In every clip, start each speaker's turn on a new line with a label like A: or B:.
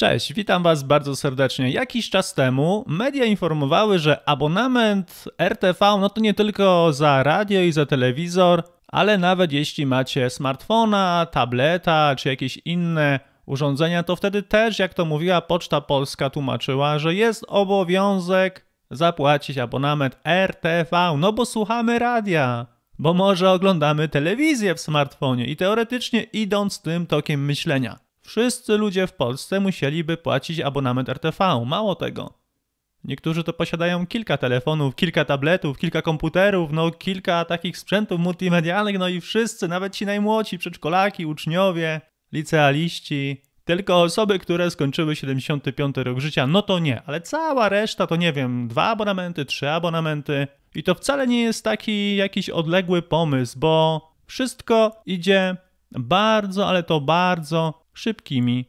A: Cześć, witam Was bardzo serdecznie. Jakiś czas temu media informowały, że abonament RTV no to nie tylko za radio i za telewizor, ale nawet jeśli macie smartfona, tableta czy jakieś inne urządzenia, to wtedy też, jak to mówiła Poczta Polska, tłumaczyła, że jest obowiązek zapłacić abonament RTV, no bo słuchamy radia, bo może oglądamy telewizję w smartfonie i teoretycznie idąc tym tokiem myślenia. Wszyscy ludzie w Polsce musieliby płacić abonament RTV, mało tego. Niektórzy to posiadają kilka telefonów, kilka tabletów, kilka komputerów, no kilka takich sprzętów multimedialnych, no i wszyscy, nawet ci najmłodsi, przedszkolaki, uczniowie, licealiści, tylko osoby, które skończyły 75 rok życia, no to nie, ale cała reszta to nie wiem, dwa abonamenty, trzy abonamenty. I to wcale nie jest taki jakiś odległy pomysł, bo wszystko idzie bardzo, ale to bardzo szybkimi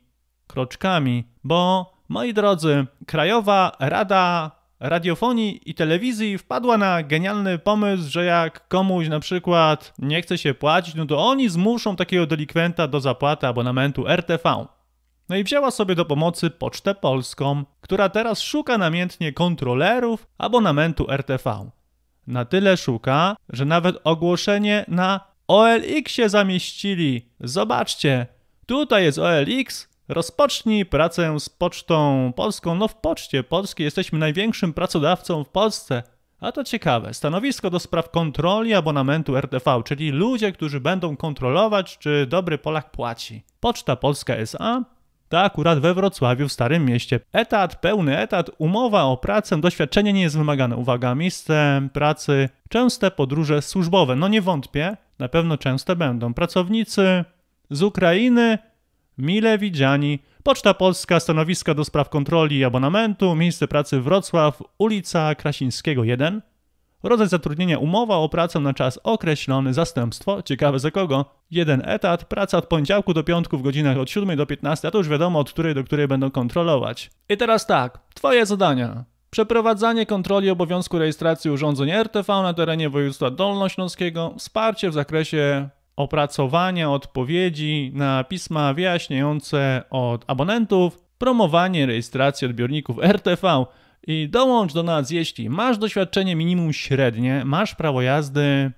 A: kroczkami, bo moi drodzy, Krajowa Rada radiofonii i telewizji wpadła na genialny pomysł, że jak komuś na przykład nie chce się płacić, no to oni zmuszą takiego delikwenta do zapłaty abonamentu RTV. No i wzięła sobie do pomocy Pocztę Polską, która teraz szuka namiętnie kontrolerów abonamentu RTV. Na tyle szuka, że nawet ogłoszenie na OLX się zamieścili. Zobaczcie, Tutaj jest OLX, Rozpocznij pracę z Pocztą Polską. No w Poczcie Polskiej jesteśmy największym pracodawcą w Polsce. A to ciekawe, stanowisko do spraw kontroli abonamentu RTV, czyli ludzie, którzy będą kontrolować, czy dobry Polak płaci. Poczta Polska SA to akurat we Wrocławiu, w Starym Mieście. Etat, pełny etat, umowa o pracę, doświadczenie nie jest wymagane. Uwaga, miejsce pracy, częste podróże służbowe. No nie wątpię, na pewno częste będą. Pracownicy z Ukrainy, mile widziani. Poczta Polska, stanowisko do spraw kontroli i abonamentu, miejsce pracy Wrocław, ulica Krasińskiego 1. Rodzaj zatrudnienia umowa o pracę na czas określony, zastępstwo, ciekawe za kogo. Jeden etat, praca od poniedziałku do piątku w godzinach od 7 do 15, a to już wiadomo od której do której będą kontrolować. I teraz tak, twoje zadania. Przeprowadzanie kontroli obowiązku rejestracji urządzeń RTV na terenie województwa dolnośląskiego, wsparcie w zakresie opracowanie odpowiedzi na pisma wyjaśniające od abonentów, promowanie rejestracji odbiorników RTV i dołącz do nas, jeśli masz doświadczenie minimum średnie, masz prawo jazdy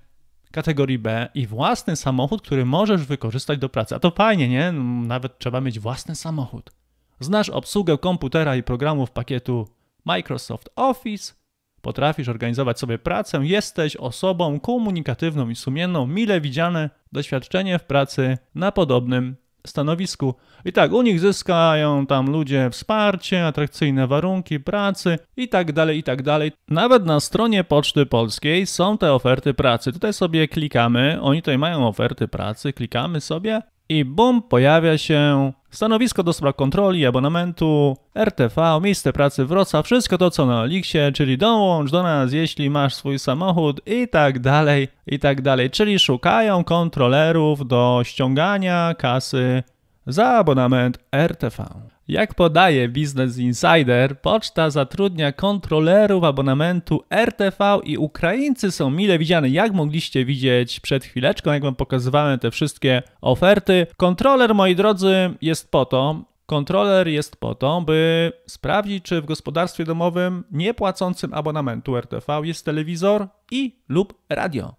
A: kategorii B i własny samochód, który możesz wykorzystać do pracy. A to fajnie, nie? No, nawet trzeba mieć własny samochód. Znasz obsługę komputera i programów pakietu Microsoft Office, potrafisz organizować sobie pracę, jesteś osobą komunikatywną i sumienną, mile widziane doświadczenie w pracy na podobnym stanowisku. I tak, u nich zyskają tam ludzie wsparcie, atrakcyjne warunki pracy i tak dalej, i tak dalej. Nawet na stronie Poczty Polskiej są te oferty pracy. Tutaj sobie klikamy, oni tutaj mają oferty pracy, klikamy sobie i bum, pojawia się Stanowisko do spraw kontroli, abonamentu, RTV, miejsce pracy wraca wszystko to co na Oliksie, czyli dołącz do nas, jeśli masz swój samochód i tak dalej, i tak dalej. Czyli szukają kontrolerów do ściągania kasy za abonament RTV. Jak podaje Business Insider, poczta zatrudnia kontrolerów abonamentu RTV i Ukraińcy są mile widziani. Jak mogliście widzieć przed chwileczką, jak wam pokazywałem te wszystkie oferty. Kontroler, moi drodzy, jest po to, Kontroler jest po to, by sprawdzić, czy w gospodarstwie domowym niepłacącym abonamentu RTV jest telewizor i lub radio.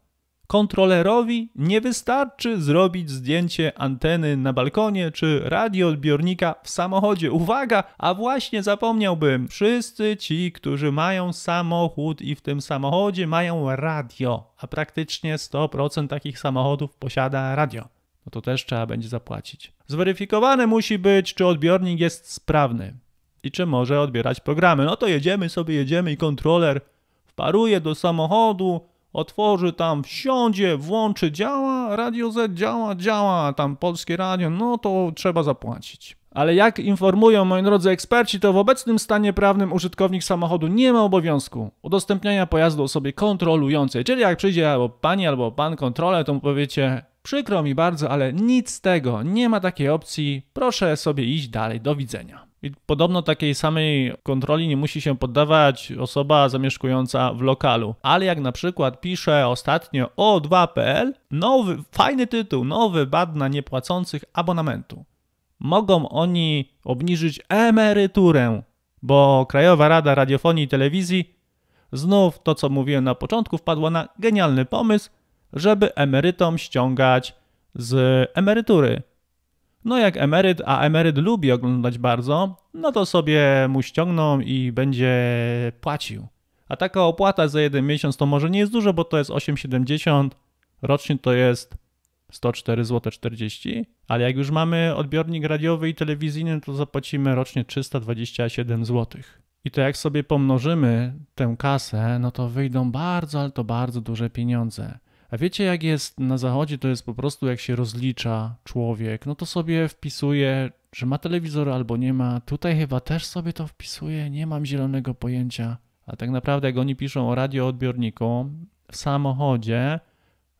A: Kontrolerowi nie wystarczy zrobić zdjęcie anteny na balkonie czy radioodbiornika w samochodzie. Uwaga, a właśnie zapomniałbym, wszyscy ci, którzy mają samochód i w tym samochodzie mają radio, a praktycznie 100% takich samochodów posiada radio no to też trzeba będzie zapłacić. Zweryfikowane musi być, czy odbiornik jest sprawny i czy może odbierać programy. No to jedziemy sobie, jedziemy i kontroler wparuje do samochodu otworzy tam, wsiądzie, włączy, działa, Radio Z działa, działa, tam polskie radio, no to trzeba zapłacić. Ale jak informują moi drodzy eksperci, to w obecnym stanie prawnym użytkownik samochodu nie ma obowiązku udostępniania pojazdu osobie kontrolującej. Czyli jak przyjdzie albo pani, albo pan kontrolę, to mu powiecie, przykro mi bardzo, ale nic z tego, nie ma takiej opcji, proszę sobie iść dalej, do widzenia. I podobno takiej samej kontroli nie musi się poddawać osoba zamieszkująca w lokalu. Ale jak na przykład pisze ostatnio o2.pl, nowy, fajny tytuł, nowy bad na niepłacących abonamentu. Mogą oni obniżyć emeryturę, bo Krajowa Rada Radiofonii i Telewizji znów to, co mówiłem na początku, wpadła na genialny pomysł, żeby emerytom ściągać z emerytury no jak emeryt, a emeryt lubi oglądać bardzo, no to sobie mu ściągną i będzie płacił. A taka opłata za jeden miesiąc to może nie jest dużo, bo to jest 8,70, rocznie to jest 104,40, zł ale jak już mamy odbiornik radiowy i telewizyjny, to zapłacimy rocznie 327 zł. I to jak sobie pomnożymy tę kasę, no to wyjdą bardzo, ale to bardzo duże pieniądze. A wiecie, jak jest na zachodzie, to jest po prostu jak się rozlicza człowiek, no to sobie wpisuje, że ma telewizor albo nie ma. Tutaj chyba też sobie to wpisuje, nie mam zielonego pojęcia. A tak naprawdę, jak oni piszą o radioodbiorniku w samochodzie,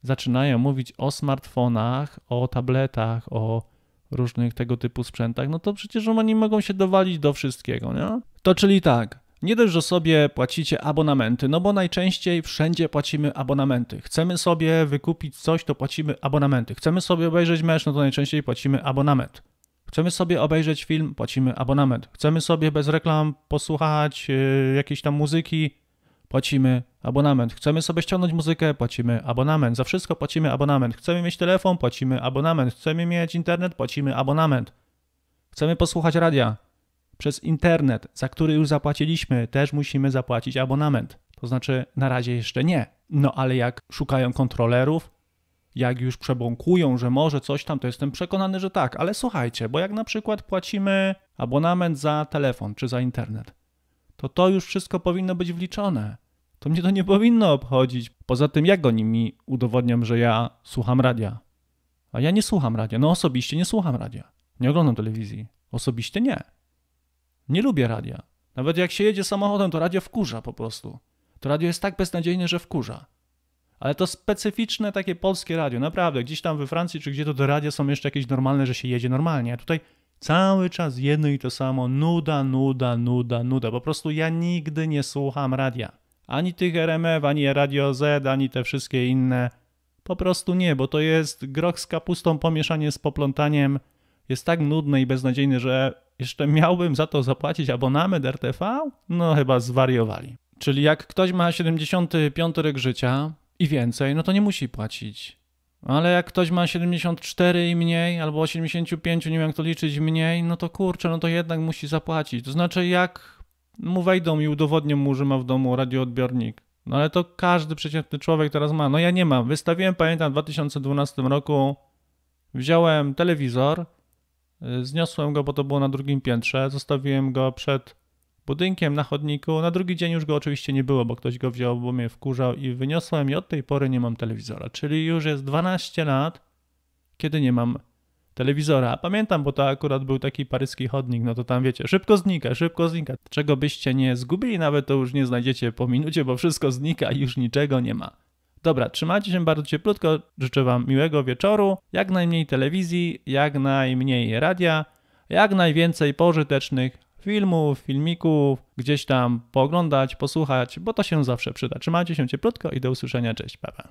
A: zaczynają mówić o smartfonach, o tabletach, o różnych tego typu sprzętach, no to przecież oni mogą się dowalić do wszystkiego, nie? To czyli tak, nie dość, że sobie płacicie abonamenty, no bo najczęściej wszędzie płacimy abonamenty. Chcemy sobie wykupić coś, to płacimy abonamenty. Chcemy sobie obejrzeć mecz, no to najczęściej płacimy abonament. Chcemy sobie obejrzeć film, płacimy abonament. Chcemy sobie bez reklam posłuchać yy, jakiejś tam muzyki, płacimy abonament. Chcemy sobie ściągnąć muzykę, płacimy abonament. Za wszystko płacimy abonament. Chcemy mieć telefon, płacimy abonament. Chcemy mieć internet, płacimy abonament. Chcemy posłuchać radia, przez internet, za który już zapłaciliśmy, też musimy zapłacić abonament. To znaczy, na razie jeszcze nie. No ale jak szukają kontrolerów, jak już przebąkują, że może coś tam, to jestem przekonany, że tak. Ale słuchajcie, bo jak na przykład płacimy abonament za telefon czy za internet, to to już wszystko powinno być wliczone. To mnie to nie powinno obchodzić. Poza tym, jak oni mi udowodnią, że ja słucham radia? A ja nie słucham radia. No osobiście nie słucham radia. Nie oglądam telewizji. Osobiście nie. Nie lubię radia. Nawet jak się jedzie samochodem, to radio wkurza po prostu. To radio jest tak beznadziejne, że wkurza. Ale to specyficzne takie polskie radio, naprawdę. Gdzieś tam we Francji czy gdzie to do radia są jeszcze jakieś normalne, że się jedzie normalnie. A tutaj cały czas jedno i to samo. Nuda, nuda, nuda, nuda. Po prostu ja nigdy nie słucham radia. Ani tych RMF, ani Radio Z, ani te wszystkie inne. Po prostu nie, bo to jest groch z kapustą, pomieszanie z poplątaniem jest tak nudny i beznadziejny, że jeszcze miałbym za to zapłacić abonament RTV? No chyba zwariowali. Czyli jak ktoś ma 75 rok życia i więcej, no to nie musi płacić. Ale jak ktoś ma 74 i mniej, albo 85, nie wiem jak to liczyć, mniej, no to kurczę, no to jednak musi zapłacić. To znaczy jak mu wejdą i udowodnią mu, że ma w domu radioodbiornik. No ale to każdy przeciętny człowiek teraz ma. No ja nie mam. Wystawiłem, pamiętam, w 2012 roku, wziąłem telewizor, Zniosłem go, bo to było na drugim piętrze. Zostawiłem go przed budynkiem na chodniku. Na drugi dzień już go oczywiście nie było, bo ktoś go wziął, bo mnie wkurzał i wyniosłem i od tej pory nie mam telewizora. Czyli już jest 12 lat, kiedy nie mam telewizora. Pamiętam, bo to akurat był taki paryski chodnik, no to tam wiecie, szybko znika, szybko znika. Czego byście nie zgubili, nawet to już nie znajdziecie po minucie, bo wszystko znika i już niczego nie ma. Dobra, trzymajcie się bardzo cieplutko, życzę Wam miłego wieczoru, jak najmniej telewizji, jak najmniej radia, jak najwięcej pożytecznych filmów, filmików, gdzieś tam pooglądać, posłuchać, bo to się zawsze przyda. Trzymajcie się cieplutko i do usłyszenia, cześć, pa, pa.